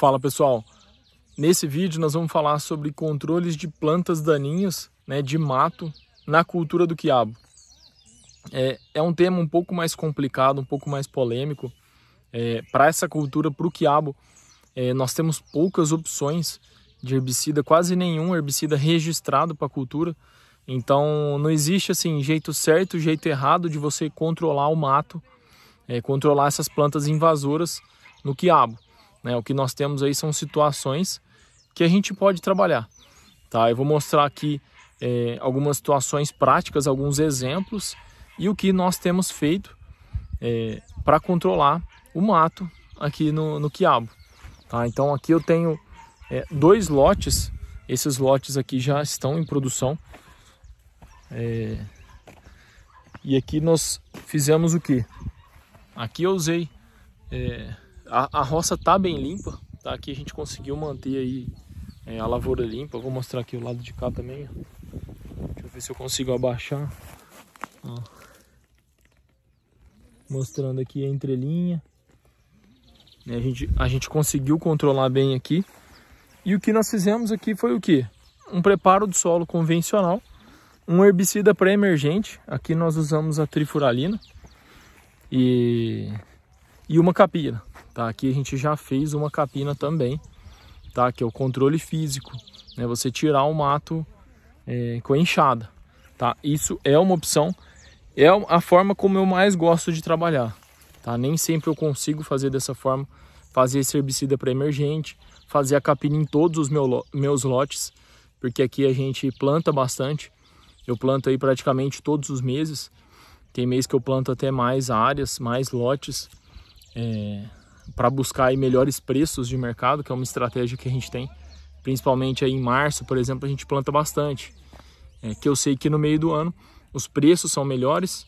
Fala pessoal, nesse vídeo nós vamos falar sobre controles de plantas daninhas né, de mato na cultura do quiabo. É, é um tema um pouco mais complicado, um pouco mais polêmico. É, para essa cultura, para o quiabo, é, nós temos poucas opções de herbicida, quase nenhum herbicida registrado para a cultura. Então não existe assim jeito certo, jeito errado de você controlar o mato, é, controlar essas plantas invasoras no quiabo. Né? O que nós temos aí são situações que a gente pode trabalhar. Tá? Eu vou mostrar aqui é, algumas situações práticas, alguns exemplos e o que nós temos feito é, para controlar o mato aqui no, no quiabo. Tá? Então aqui eu tenho é, dois lotes, esses lotes aqui já estão em produção. É, e aqui nós fizemos o que? Aqui eu usei é, a, a roça tá bem limpa, tá? Aqui a gente conseguiu manter aí é, a lavoura limpa. Vou mostrar aqui o lado de cá também. Deixa eu ver se eu consigo abaixar. Ó. Mostrando aqui a entrelinha. a, gente, a gente conseguiu controlar bem aqui. E o que nós fizemos aqui foi o que? Um preparo do solo convencional. Um herbicida pré-emergente. Aqui nós usamos a trifuralina. E, e uma capina. Tá? Aqui a gente já fez uma capina também, tá? que é o controle físico. Né? Você tirar o mato é, com a enxada. Tá? Isso é uma opção, é a forma como eu mais gosto de trabalhar. Tá? Nem sempre eu consigo fazer dessa forma, fazer esse herbicida para emergente, fazer a capina em todos os meu, meus lotes, porque aqui a gente planta bastante. Eu planto aí praticamente todos os meses. Tem mês que eu planto até mais áreas, mais lotes. É, para buscar melhores preços de mercado, que é uma estratégia que a gente tem. Principalmente aí em março, por exemplo, a gente planta bastante. É, que eu sei que no meio do ano os preços são melhores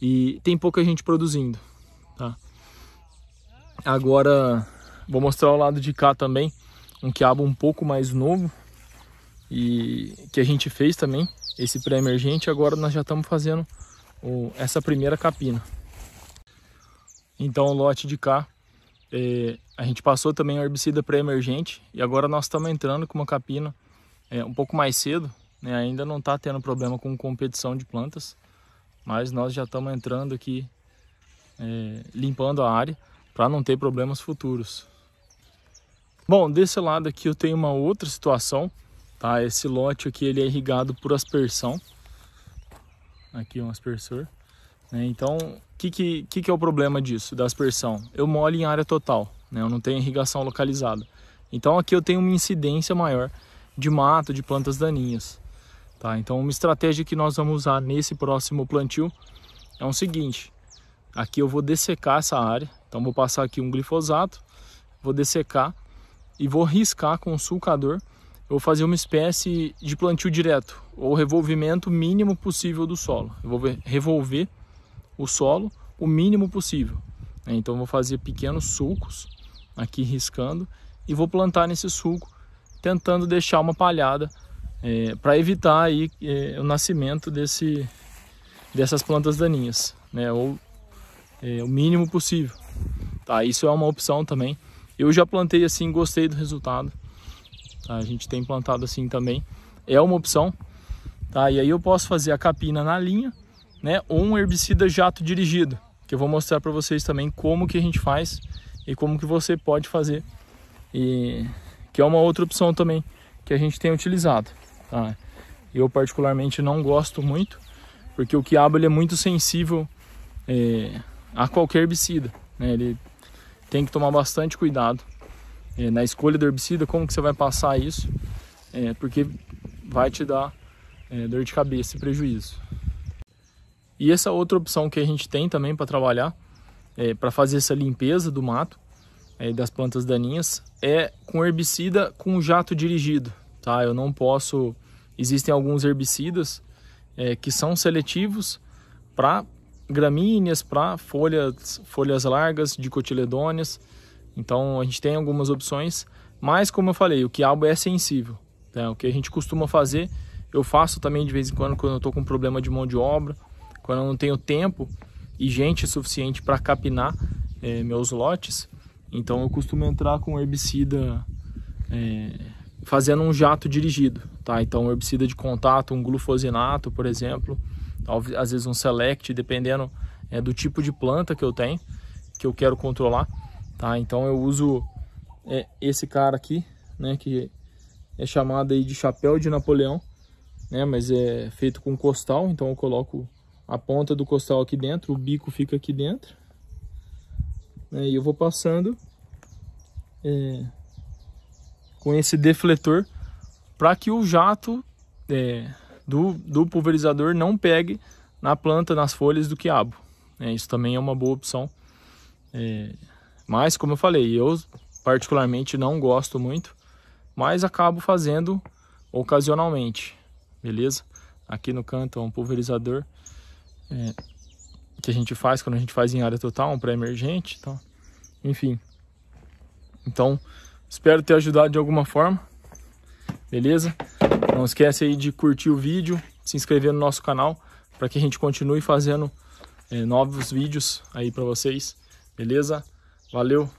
e tem pouca gente produzindo. Tá? Agora vou mostrar o lado de cá também, um quiabo um pouco mais novo e que a gente fez também esse pré-emergente. Agora nós já estamos fazendo o, essa primeira capina. Então o lote de cá é, a gente passou também herbicida pré-emergente e agora nós estamos entrando com uma capina é, um pouco mais cedo, né? ainda não está tendo problema com competição de plantas, mas nós já estamos entrando aqui é, limpando a área para não ter problemas futuros. Bom, desse lado aqui eu tenho uma outra situação, tá? Esse lote aqui ele é irrigado por aspersão, aqui um aspersor, né? Então, o que, que, que, é o problema disso, da aspersão? Eu molho em área total, né? eu não tenho irrigação localizada. Então, aqui eu tenho uma incidência maior de mato, de plantas daninhas. Tá? Então, uma estratégia que nós vamos usar nesse próximo plantio é o seguinte. Aqui eu vou dessecar essa área. Então, vou passar aqui um glifosato, vou dessecar e vou riscar com o um sulcador. Eu vou fazer uma espécie de plantio direto, ou revolvimento mínimo possível do solo. Eu vou revolver o solo o mínimo possível. Né? Então vou fazer pequenos sulcos aqui riscando e vou plantar nesse sulco tentando deixar uma palhada é, para evitar aí é, o nascimento desse, dessas plantas daninhas, né? Ou é, o mínimo possível. Tá, isso é uma opção também. Eu já plantei assim, gostei do resultado. Tá, a gente tem plantado assim também, é uma opção. Tá, e aí eu posso fazer a capina na linha né, ou um herbicida jato dirigido, que eu vou mostrar para vocês também como que a gente faz e como que você pode fazer, e que é uma outra opção também que a gente tem utilizado. Tá? Eu particularmente não gosto muito, porque o quiabo ele é muito sensível é, a qualquer herbicida. Né? Ele tem que tomar bastante cuidado é, na escolha do herbicida, como que você vai passar isso, é, porque vai te dar é, dor de cabeça e prejuízo. E essa outra opção que a gente tem também para trabalhar, é, para fazer essa limpeza do mato é, das plantas daninhas, é com herbicida com jato dirigido. Tá? Eu não posso. Existem alguns herbicidas é, que são seletivos para gramíneas, para folhas, folhas largas, dicotiledôneas. Então a gente tem algumas opções, mas como eu falei, o quiabo é sensível. Né? O que a gente costuma fazer, eu faço também de vez em quando quando eu estou com problema de mão de obra quando eu não tenho tempo e gente suficiente para capinar é, meus lotes, então eu costumo entrar com herbicida é, fazendo um jato dirigido, tá? Então herbicida de contato, um glufosinato, por exemplo, às vezes um select, dependendo é, do tipo de planta que eu tenho, que eu quero controlar, tá? Então eu uso é, esse cara aqui, né? Que é chamado aí de chapéu de Napoleão, né? Mas é feito com costal, então eu coloco a ponta do costal aqui dentro, o bico fica aqui dentro. Né, e eu vou passando é, com esse defletor para que o jato é, do, do pulverizador não pegue na planta, nas folhas do quiabo. É, isso também é uma boa opção. É, mas, como eu falei, eu particularmente não gosto muito, mas acabo fazendo ocasionalmente, beleza? Aqui no canto é um pulverizador é, que a gente faz quando a gente faz em área total, um pré-emergente, então, enfim. Então, espero ter ajudado de alguma forma, beleza? Não esquece aí de curtir o vídeo, se inscrever no nosso canal, para que a gente continue fazendo é, novos vídeos aí para vocês, beleza? Valeu,